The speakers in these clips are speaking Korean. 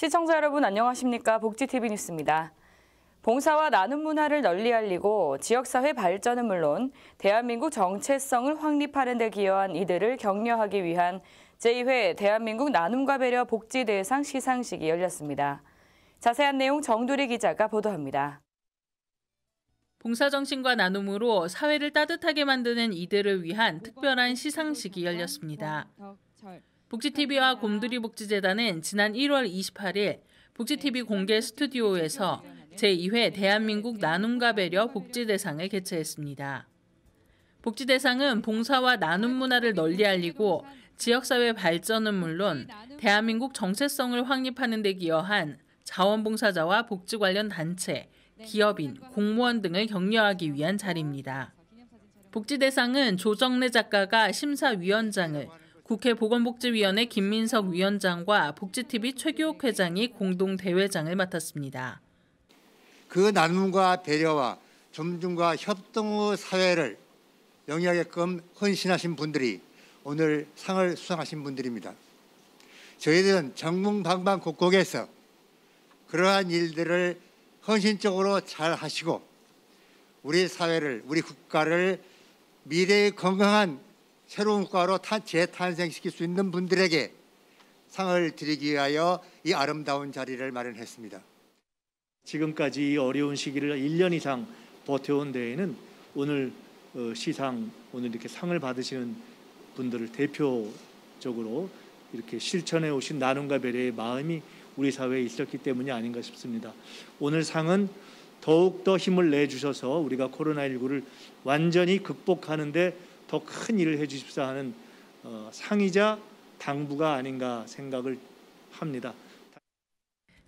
시청자 여러분 안녕하십니까? 복지TV 뉴스입니다. 봉사와 나눔 문화를 널리 알리고 지역사회 발전은 물론 대한민국 정체성을 확립하는 데 기여한 이들을 격려하기 위한 제2회 대한민국 나눔과 배려 복지대상 시상식이 열렸습니다. 자세한 내용 정두리 기자가 보도합니다. 봉사정신과 나눔으로 사회를 따뜻하게 만드는 이들을 위한 특별한 시상식이 열렸습니다. 복지TV와 곰돌이복지재단은 지난 1월 28일 복지TV 공개 스튜디오에서 제2회 대한민국 나눔과 배려 복지대상을 개최했습니다. 복지대상은 봉사와 나눔 문화를 널리 알리고 지역사회 발전은 물론 대한민국 정체성을 확립하는 데 기여한 자원봉사자와 복지 관련 단체, 기업인, 공무원 등을 격려하기 위한 자리입니다. 복지대상은 조정래 작가가 심사위원장을, 국회 보건복지위원회 김민석 위원장과 복지TV 최규옥 회장이 공동 대회장을 맡았습니다. 그 나눔과 배려와 존중과 협동의 사회를 영위하게끔 헌신하신 분들이 오늘 상을 수상하신 분들입니다. 저희들은 전문방방 곳곳에서 그러한 일들을 헌신적으로 잘 하시고 우리 사회를, 우리 국가를 미래의 건강한 새로운 국가로 재탄생시킬 수 있는 분들에게 상을 드리기 위하여 이 아름다운 자리를 마련했습니다. 지금까지 어려운 시기를 1년 이상 버텨온 데에는 오늘 어, 시상, 오늘 이렇게 상을 받으시는 분들을 대표적으로 이렇게 실천해 오신 나눔과 배려의 마음이 우리 사회에 있었기 때문이 아닌가 싶습니다. 오늘 상은 더욱더 힘을 내주셔서 우리가 코로나19를 완전히 극복하는데 더큰 일을 해주십사 하는 어, 상의자 당부가 아닌가 생각을 합니다.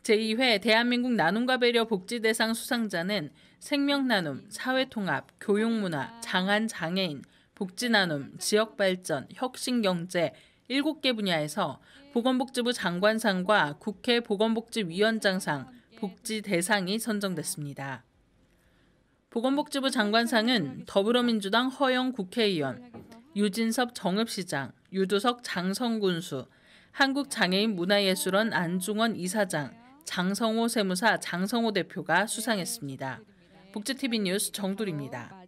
제2회 대한민국 나눔과 배려 복지대상 수상자는 생명나눔, 사회통합, 교육문화, 장안장애인, 복지나눔, 지역발전, 혁신경제 7개 분야에서 보건복지부 장관상과 국회 보건복지위원장상, 복지대상이 선정됐습니다. 보건복지부 장관상은 더불어민주당 허영 국회의원, 유진섭 정읍시장, 유두석 장성군수, 한국장애인문화예술원 안중원 이사장, 장성호 세무사 장성호 대표가 수상했습니다. 복지TV 뉴스 정돌입니다.